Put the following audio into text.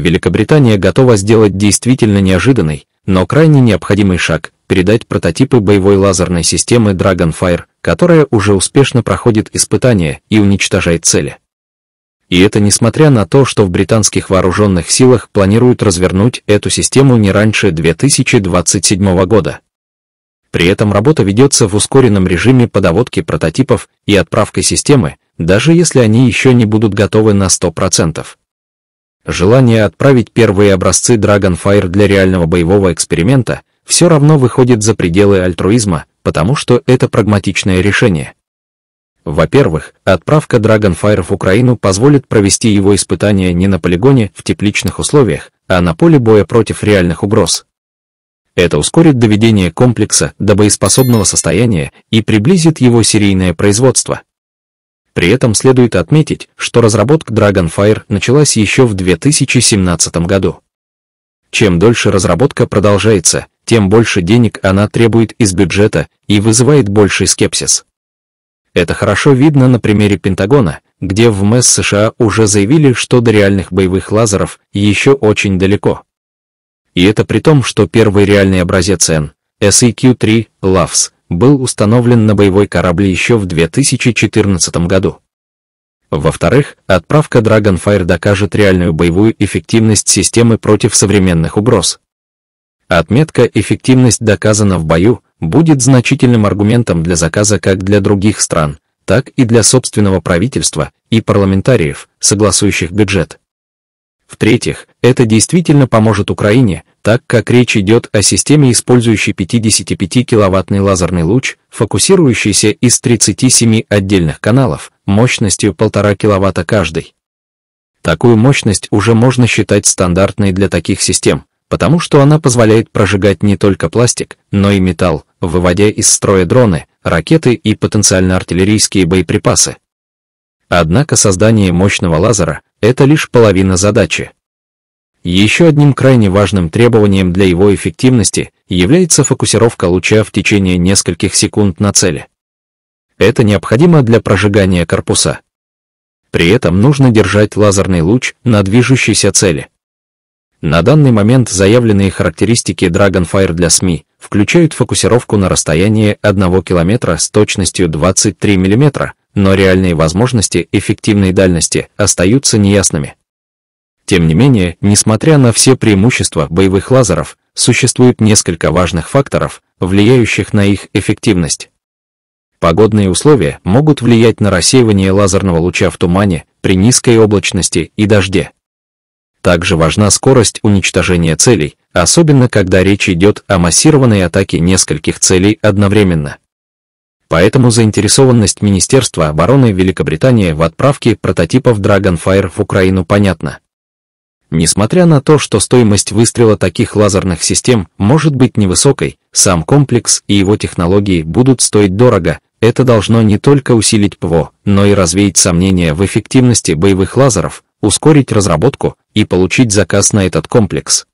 Великобритания готова сделать действительно неожиданный, но крайне необходимый шаг – передать прототипы боевой лазерной системы Dragonfire, которая уже успешно проходит испытания и уничтожает цели. И это несмотря на то, что в британских вооруженных силах планируют развернуть эту систему не раньше 2027 года. При этом работа ведется в ускоренном режиме по прототипов и отправкой системы, даже если они еще не будут готовы на 100%. Желание отправить первые образцы Dragonfire для реального боевого эксперимента все равно выходит за пределы альтруизма, потому что это прагматичное решение. Во-первых, отправка Dragonfire в Украину позволит провести его испытания не на полигоне в тепличных условиях, а на поле боя против реальных угроз. Это ускорит доведение комплекса до боеспособного состояния и приблизит его серийное производство. При этом следует отметить, что разработка Dragonfire началась еще в 2017 году. Чем дольше разработка продолжается, тем больше денег она требует из бюджета и вызывает больший скепсис. Это хорошо видно на примере Пентагона, где в МЭС США уже заявили, что до реальных боевых лазеров еще очень далеко. И это при том, что первый реальный образец N, SEQ-3, LAVS, был установлен на боевой корабль еще в 2014 году. Во-вторых, отправка Dragonfire докажет реальную боевую эффективность системы против современных угроз. Отметка «Эффективность доказана в бою» будет значительным аргументом для заказа как для других стран, так и для собственного правительства и парламентариев, согласующих бюджет. В-третьих, это действительно поможет Украине, так как речь идет о системе, использующей 55-киловаттный лазерный луч, фокусирующийся из 37 отдельных каналов, мощностью 1,5 киловатта каждый. Такую мощность уже можно считать стандартной для таких систем, потому что она позволяет прожигать не только пластик, но и металл, выводя из строя дроны, ракеты и потенциально артиллерийские боеприпасы. Однако создание мощного лазера – это лишь половина задачи. Еще одним крайне важным требованием для его эффективности является фокусировка луча в течение нескольких секунд на цели. Это необходимо для прожигания корпуса. При этом нужно держать лазерный луч на движущейся цели. На данный момент заявленные характеристики Dragonfire для СМИ включают фокусировку на расстоянии 1 км с точностью 23 мм, но реальные возможности эффективной дальности остаются неясными. Тем не менее, несмотря на все преимущества боевых лазеров, существует несколько важных факторов, влияющих на их эффективность. Погодные условия могут влиять на рассеивание лазерного луча в тумане, при низкой облачности и дожде. Также важна скорость уничтожения целей, особенно когда речь идет о массированной атаке нескольких целей одновременно. Поэтому заинтересованность Министерства обороны Великобритании в отправке прототипов Dragonfire в Украину понятна. Несмотря на то, что стоимость выстрела таких лазерных систем может быть невысокой, сам комплекс и его технологии будут стоить дорого, это должно не только усилить ПВО, но и развеять сомнения в эффективности боевых лазеров, ускорить разработку и получить заказ на этот комплекс.